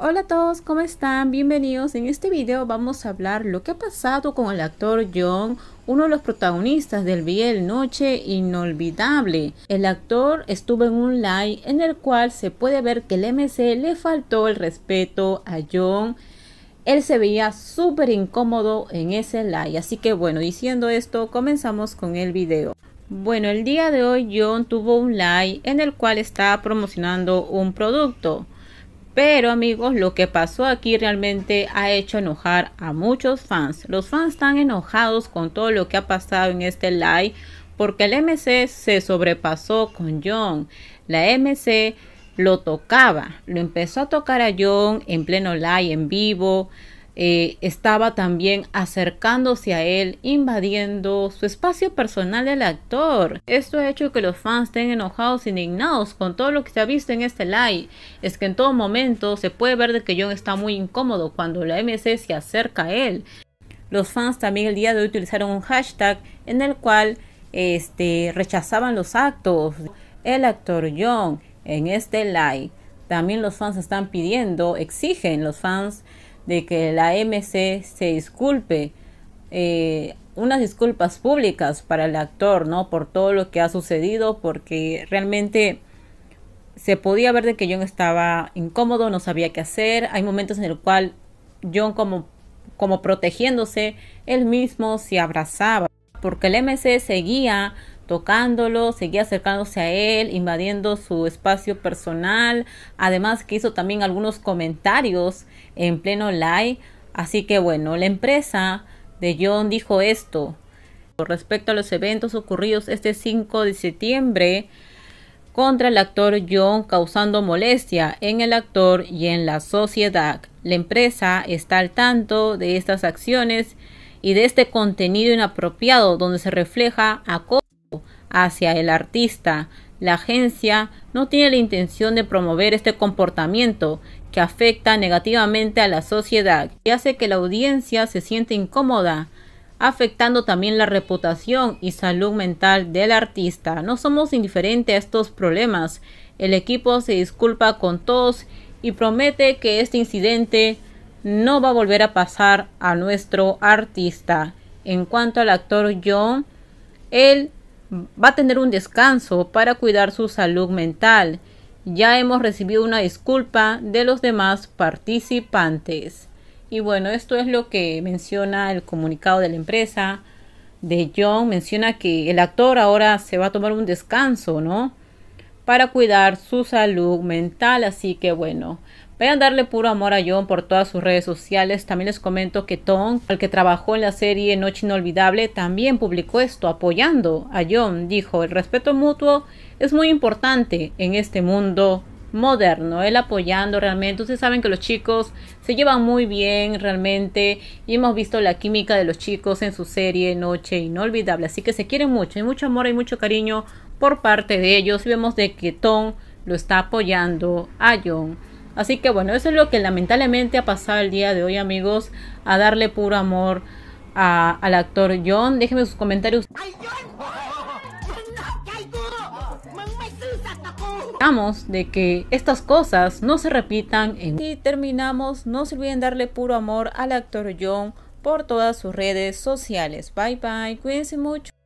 Hola a todos, ¿cómo están? Bienvenidos. En este video vamos a hablar lo que ha pasado con el actor John, uno de los protagonistas del Biel Noche Inolvidable. El actor estuvo en un live en el cual se puede ver que el MC le faltó el respeto a John. Él se veía súper incómodo en ese live, así que bueno, diciendo esto, comenzamos con el video. Bueno, el día de hoy John tuvo un live en el cual estaba promocionando un producto. Pero amigos, lo que pasó aquí realmente ha hecho enojar a muchos fans. Los fans están enojados con todo lo que ha pasado en este live porque el MC se sobrepasó con John. La MC lo tocaba, lo empezó a tocar a John en pleno live, en vivo. Eh, estaba también acercándose a él, invadiendo su espacio personal del actor. Esto ha hecho que los fans estén enojados, indignados con todo lo que se ha visto en este live. Es que en todo momento se puede ver de que John está muy incómodo cuando la MC se acerca a él. Los fans también el día de hoy utilizaron un hashtag en el cual este, rechazaban los actos. El actor John en este live. También los fans están pidiendo, exigen los fans de que la MC se disculpe, eh, unas disculpas públicas para el actor, ¿no? Por todo lo que ha sucedido, porque realmente se podía ver de que John estaba incómodo, no sabía qué hacer. Hay momentos en el cual John como, como protegiéndose, él mismo se abrazaba, porque el MC seguía tocándolo, seguía acercándose a él, invadiendo su espacio personal. Además que hizo también algunos comentarios en pleno live. Así que bueno, la empresa de John dijo esto. Con respecto a los eventos ocurridos este 5 de septiembre contra el actor John causando molestia en el actor y en la sociedad. La empresa está al tanto de estas acciones y de este contenido inapropiado donde se refleja acoso hacia el artista. La agencia no tiene la intención de promover este comportamiento que afecta negativamente a la sociedad y hace que la audiencia se siente incómoda, afectando también la reputación y salud mental del artista. No somos indiferentes a estos problemas. El equipo se disculpa con todos y promete que este incidente no va a volver a pasar a nuestro artista. En cuanto al actor John, él va a tener un descanso para cuidar su salud mental. Ya hemos recibido una disculpa de los demás participantes. Y bueno, esto es lo que menciona el comunicado de la empresa de John. Menciona que el actor ahora se va a tomar un descanso, ¿no? Para cuidar su salud mental. Así que bueno, Vayan a darle puro amor a John por todas sus redes sociales. También les comento que Tom, al que trabajó en la serie Noche Inolvidable, también publicó esto apoyando a John. Dijo, el respeto mutuo es muy importante en este mundo moderno, él apoyando realmente. Ustedes saben que los chicos se llevan muy bien realmente y hemos visto la química de los chicos en su serie Noche Inolvidable. Así que se quieren mucho, hay mucho amor y mucho cariño por parte de ellos. Y vemos de que Tom lo está apoyando a John. Así que bueno, eso es lo que lamentablemente ha pasado el día de hoy, amigos, a darle puro amor al actor John. Déjenme sus comentarios. de que estas cosas no se repitan Y terminamos, no se olviden darle puro amor al actor John por todas sus redes sociales. Bye bye, cuídense mucho.